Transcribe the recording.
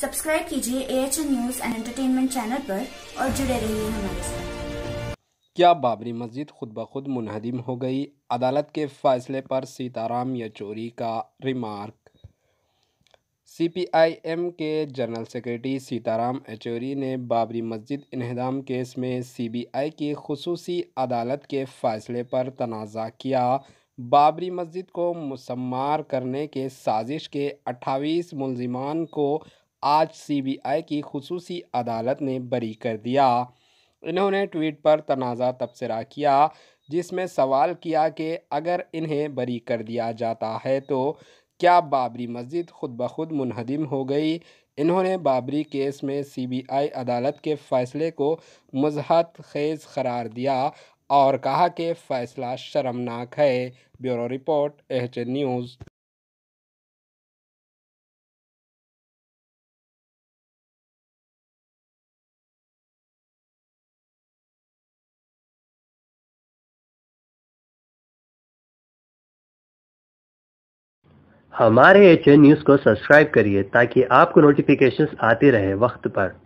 subscribe कीजिए A H news and entertainment channel पर और जुड़े रहिए हमारे साथ क्या बाबरी मस्जिद खुद ब खुद मुनहदिम हो गई अदालत के फैसले पर सीताराम येचूरी का रिमार्क सीपीआईएम के जनरल सेक्रेटरी सीताराम येचूरी ने बाबरी मस्जिद इन्हदाम केस में सीबीआई की खसूसी अदालत के फैसले पर तनाज़ा किया बाबरी मस्जिद को मुसम्मार करने के साजिश के अट्ठाईस मुलजिमान को आज सीबीआई की खसूसी अदालत ने बरी कर दिया इन्होंने ट्वीट पर तनाज़ा तबसरा किया जिसमें सवाल किया कि अगर इन्हें बरी कर दिया जाता है तो क्या बाबरी मस्जिद खुद ब खुद मुनहदम हो गई इन्होंने बाबरी केस में सीबीआई अदालत के फ़ैसले को मजहत खेज करार दिया और कहा कि फ़ैसला शर्मनाक है ब्यूरो रिपोर्ट एच न्यूज़ हमारे एच न्यूज़ को सब्सक्राइब करिए ताकि आपको नोटिफिकेशंस आते रहे वक्त पर